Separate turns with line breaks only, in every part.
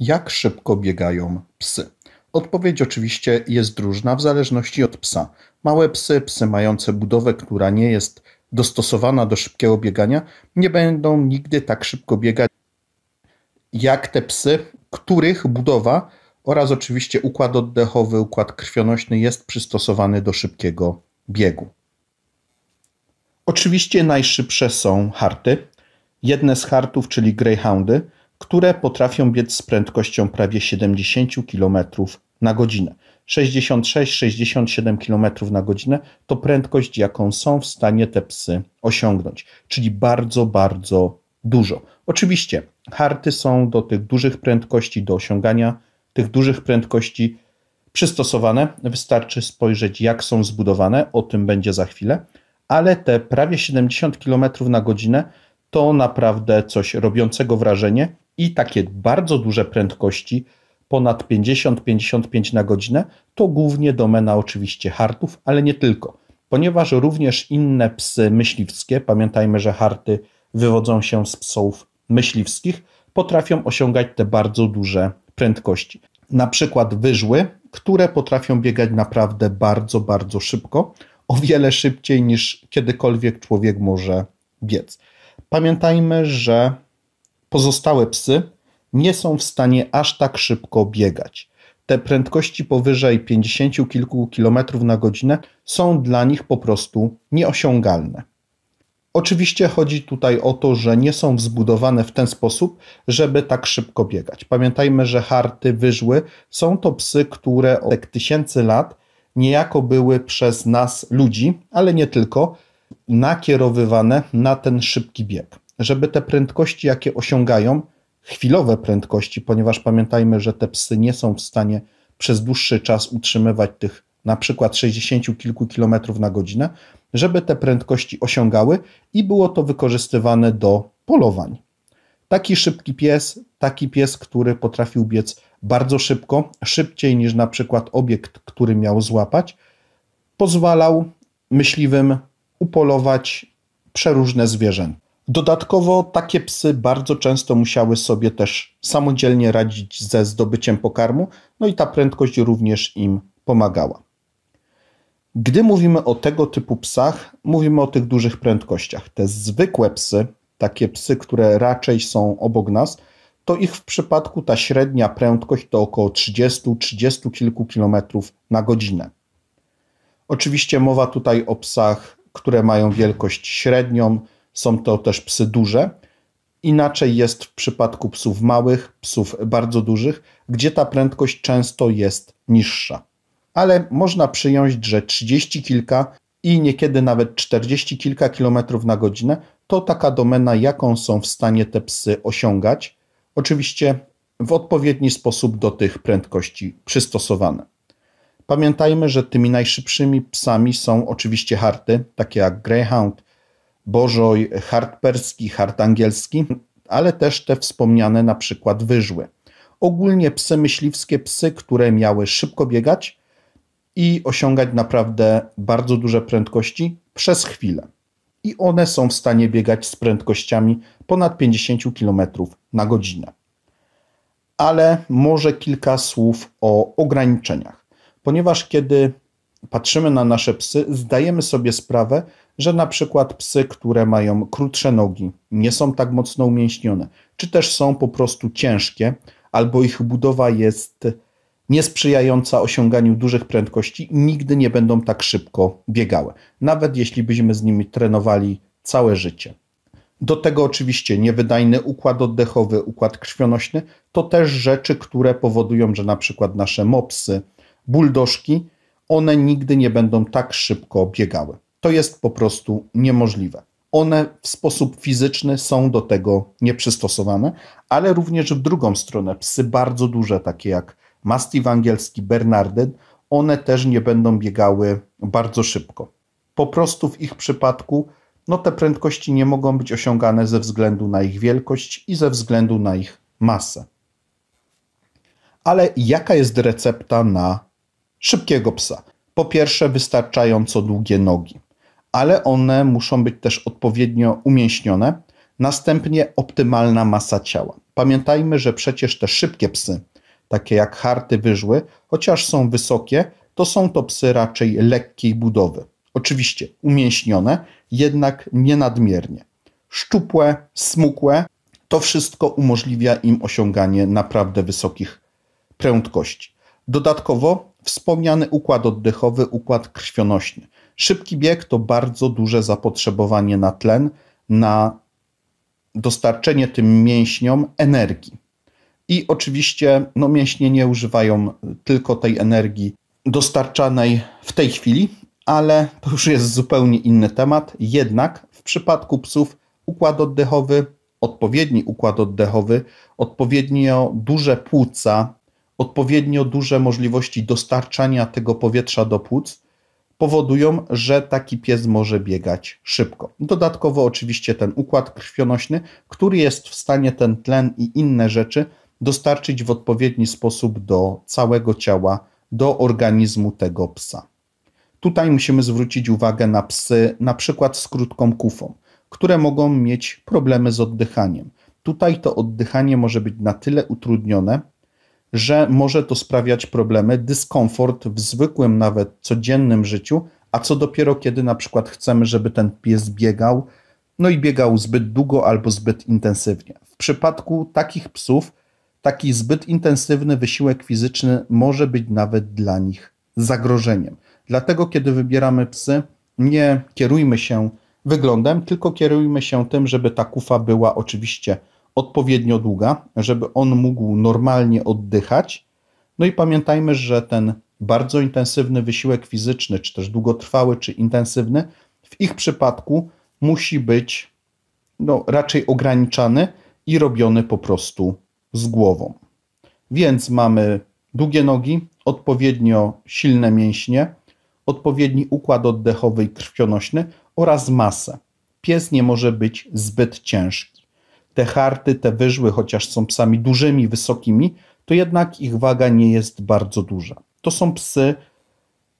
Jak szybko biegają psy? Odpowiedź oczywiście jest różna w zależności od psa. Małe psy, psy mające budowę, która nie jest dostosowana do szybkiego biegania, nie będą nigdy tak szybko biegać jak te psy, których budowa oraz oczywiście układ oddechowy, układ krwionośny jest przystosowany do szybkiego biegu. Oczywiście najszybsze są harty. Jedne z hartów, czyli greyhoundy, które potrafią biec z prędkością prawie 70 km na godzinę. 66-67 km na godzinę to prędkość, jaką są w stanie te psy osiągnąć, czyli bardzo, bardzo dużo. Oczywiście harty są do tych dużych prędkości, do osiągania tych dużych prędkości przystosowane. Wystarczy spojrzeć, jak są zbudowane, o tym będzie za chwilę, ale te prawie 70 km na godzinę to naprawdę coś robiącego wrażenie i takie bardzo duże prędkości, ponad 50-55 na godzinę, to głównie domena oczywiście hartów, ale nie tylko, ponieważ również inne psy myśliwskie, pamiętajmy, że harty wywodzą się z psów myśliwskich, potrafią osiągać te bardzo duże prędkości. Na przykład wyżły, które potrafią biegać naprawdę bardzo, bardzo szybko, o wiele szybciej niż kiedykolwiek człowiek może biec. Pamiętajmy, że Pozostałe psy nie są w stanie aż tak szybko biegać. Te prędkości powyżej 50 kilku kilometrów na godzinę są dla nich po prostu nieosiągalne. Oczywiście chodzi tutaj o to, że nie są wzbudowane w ten sposób, żeby tak szybko biegać. Pamiętajmy, że harty wyżły są to psy, które od tysięcy lat niejako były przez nas ludzi, ale nie tylko, nakierowywane na ten szybki bieg żeby te prędkości, jakie osiągają, chwilowe prędkości, ponieważ pamiętajmy, że te psy nie są w stanie przez dłuższy czas utrzymywać tych na przykład 60 kilku kilometrów na godzinę, żeby te prędkości osiągały i było to wykorzystywane do polowań. Taki szybki pies, taki pies, który potrafił biec bardzo szybko, szybciej niż na przykład obiekt, który miał złapać, pozwalał myśliwym upolować przeróżne zwierzęta. Dodatkowo takie psy bardzo często musiały sobie też samodzielnie radzić ze zdobyciem pokarmu, no i ta prędkość również im pomagała. Gdy mówimy o tego typu psach, mówimy o tych dużych prędkościach. Te zwykłe psy, takie psy, które raczej są obok nas, to ich w przypadku ta średnia prędkość to około 30-30 kilku kilometrów na godzinę. Oczywiście mowa tutaj o psach, które mają wielkość średnią, są to też psy duże. Inaczej jest w przypadku psów małych, psów bardzo dużych, gdzie ta prędkość często jest niższa. Ale można przyjąć, że 30 kilka i niekiedy nawet 40 kilka kilometrów na godzinę to taka domena, jaką są w stanie te psy osiągać. Oczywiście w odpowiedni sposób do tych prędkości przystosowane. Pamiętajmy, że tymi najszybszymi psami są oczywiście harty, takie jak Greyhound, Bożoj hart perski, hart angielski, ale też te wspomniane na przykład wyżły. Ogólnie psy myśliwskie, psy, które miały szybko biegać i osiągać naprawdę bardzo duże prędkości przez chwilę. I one są w stanie biegać z prędkościami ponad 50 km na godzinę. Ale może kilka słów o ograniczeniach, ponieważ kiedy patrzymy na nasze psy, zdajemy sobie sprawę, że na przykład psy, które mają krótsze nogi, nie są tak mocno umięśnione, czy też są po prostu ciężkie, albo ich budowa jest niesprzyjająca osiąganiu dużych prędkości, nigdy nie będą tak szybko biegały, nawet jeśli byśmy z nimi trenowali całe życie. Do tego oczywiście niewydajny układ oddechowy, układ krwionośny to też rzeczy, które powodują, że na przykład nasze mopsy, buldoszki, one nigdy nie będą tak szybko biegały. To jest po prostu niemożliwe. One w sposób fizyczny są do tego nieprzystosowane, ale również w drugą stronę psy bardzo duże, takie jak Mastiff angielski, Bernardyn, one też nie będą biegały bardzo szybko. Po prostu w ich przypadku no te prędkości nie mogą być osiągane ze względu na ich wielkość i ze względu na ich masę. Ale jaka jest recepta na szybkiego psa? Po pierwsze, wystarczająco długie nogi ale one muszą być też odpowiednio umięśnione. Następnie optymalna masa ciała. Pamiętajmy, że przecież te szybkie psy, takie jak harty wyżły, chociaż są wysokie, to są to psy raczej lekkiej budowy. Oczywiście umięśnione, jednak nie nadmiernie. Szczupłe, smukłe, to wszystko umożliwia im osiąganie naprawdę wysokich prędkości. Dodatkowo wspomniany układ oddechowy, układ krwionośny. Szybki bieg to bardzo duże zapotrzebowanie na tlen, na dostarczenie tym mięśniom energii. I oczywiście no, mięśnie nie używają tylko tej energii dostarczanej w tej chwili, ale to już jest zupełnie inny temat. Jednak w przypadku psów układ oddechowy, odpowiedni układ oddechowy, odpowiednio duże płuca, odpowiednio duże możliwości dostarczania tego powietrza do płuc powodują, że taki pies może biegać szybko. Dodatkowo oczywiście ten układ krwionośny, który jest w stanie ten tlen i inne rzeczy dostarczyć w odpowiedni sposób do całego ciała, do organizmu tego psa. Tutaj musimy zwrócić uwagę na psy, na przykład z krótką kufą, które mogą mieć problemy z oddychaniem. Tutaj to oddychanie może być na tyle utrudnione, że może to sprawiać problemy, dyskomfort w zwykłym, nawet codziennym życiu, a co dopiero kiedy na przykład chcemy, żeby ten pies biegał, no i biegał zbyt długo albo zbyt intensywnie. W przypadku takich psów, taki zbyt intensywny wysiłek fizyczny może być nawet dla nich zagrożeniem. Dlatego, kiedy wybieramy psy, nie kierujmy się wyglądem, tylko kierujmy się tym, żeby ta kufa była oczywiście odpowiednio długa, żeby on mógł normalnie oddychać. No i pamiętajmy, że ten bardzo intensywny wysiłek fizyczny, czy też długotrwały, czy intensywny, w ich przypadku musi być no, raczej ograniczany i robiony po prostu z głową. Więc mamy długie nogi, odpowiednio silne mięśnie, odpowiedni układ oddechowy i krwionośny oraz masę. Pies nie może być zbyt ciężki te harty, te wyżły, chociaż są psami dużymi, wysokimi, to jednak ich waga nie jest bardzo duża. To są psy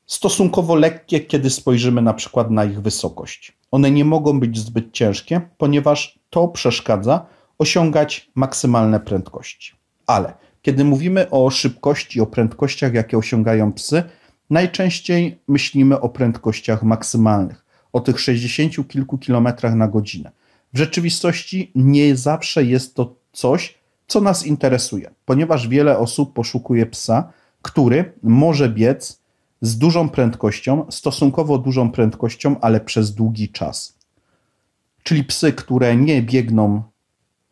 stosunkowo lekkie, kiedy spojrzymy na przykład na ich wysokość. One nie mogą być zbyt ciężkie, ponieważ to przeszkadza osiągać maksymalne prędkości. Ale kiedy mówimy o szybkości, o prędkościach, jakie osiągają psy, najczęściej myślimy o prędkościach maksymalnych, o tych 60 kilku kilometrach na godzinę. W rzeczywistości nie zawsze jest to coś, co nas interesuje, ponieważ wiele osób poszukuje psa, który może biec z dużą prędkością, stosunkowo dużą prędkością, ale przez długi czas. Czyli psy, które nie biegną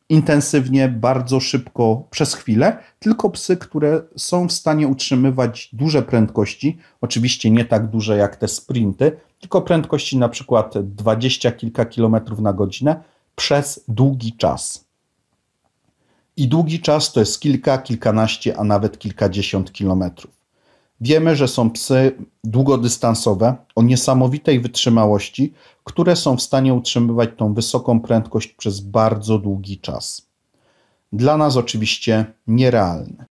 intensywnie, bardzo szybko przez chwilę, tylko psy, które są w stanie utrzymywać duże prędkości, oczywiście nie tak duże jak te sprinty, tylko prędkości na przykład dwadzieścia kilka kilometrów na godzinę przez długi czas. I długi czas to jest kilka, kilkanaście, a nawet kilkadziesiąt kilometrów. Wiemy, że są psy długodystansowe o niesamowitej wytrzymałości, które są w stanie utrzymywać tą wysoką prędkość przez bardzo długi czas. Dla nas oczywiście nierealne.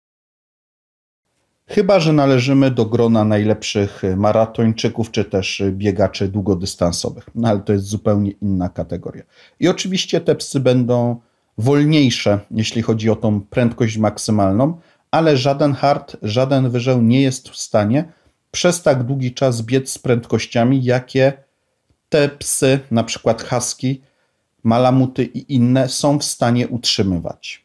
Chyba, że należymy do grona najlepszych maratończyków czy też biegaczy długodystansowych, no ale to jest zupełnie inna kategoria. I oczywiście te psy będą wolniejsze, jeśli chodzi o tą prędkość maksymalną, ale żaden hard, żaden wyżeł nie jest w stanie przez tak długi czas biec z prędkościami, jakie te psy, na przykład husky, malamuty i inne, są w stanie utrzymywać.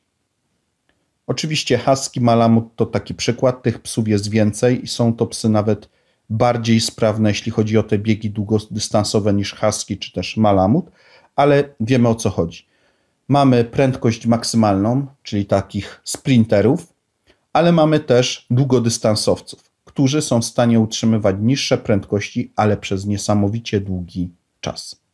Oczywiście Husky Malamut to taki przykład, tych psów jest więcej i są to psy nawet bardziej sprawne, jeśli chodzi o te biegi długodystansowe niż Husky czy też Malamut, ale wiemy o co chodzi. Mamy prędkość maksymalną, czyli takich sprinterów, ale mamy też długodystansowców, którzy są w stanie utrzymywać niższe prędkości, ale przez niesamowicie długi czas.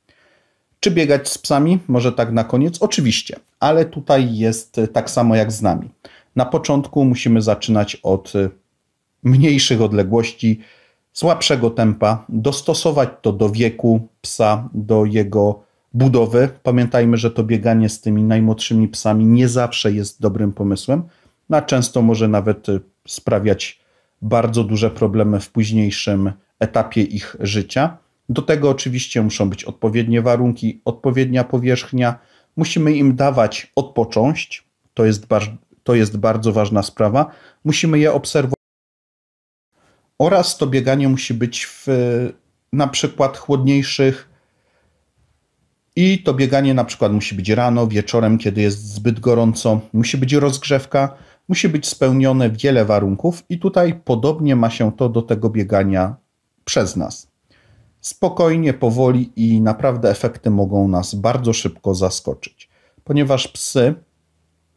Czy biegać z psami? Może tak na koniec? Oczywiście, ale tutaj jest tak samo jak z nami. Na początku musimy zaczynać od y, mniejszych odległości, słabszego tempa, dostosować to do wieku psa, do jego budowy. Pamiętajmy, że to bieganie z tymi najmłodszymi psami nie zawsze jest dobrym pomysłem, a często może nawet y, sprawiać bardzo duże problemy w późniejszym etapie ich życia. Do tego oczywiście muszą być odpowiednie warunki, odpowiednia powierzchnia. Musimy im dawać odpocząć. To jest, to jest bardzo ważna sprawa. Musimy je obserwować. Oraz to bieganie musi być w na przykład chłodniejszych i to bieganie na przykład musi być rano, wieczorem, kiedy jest zbyt gorąco, musi być rozgrzewka, musi być spełnione wiele warunków i tutaj podobnie ma się to do tego biegania przez nas spokojnie, powoli i naprawdę efekty mogą nas bardzo szybko zaskoczyć, ponieważ psy,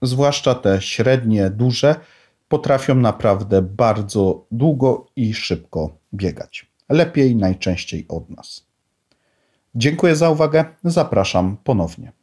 zwłaszcza te średnie, duże, potrafią naprawdę bardzo długo i szybko biegać. Lepiej najczęściej od nas. Dziękuję za uwagę, zapraszam ponownie.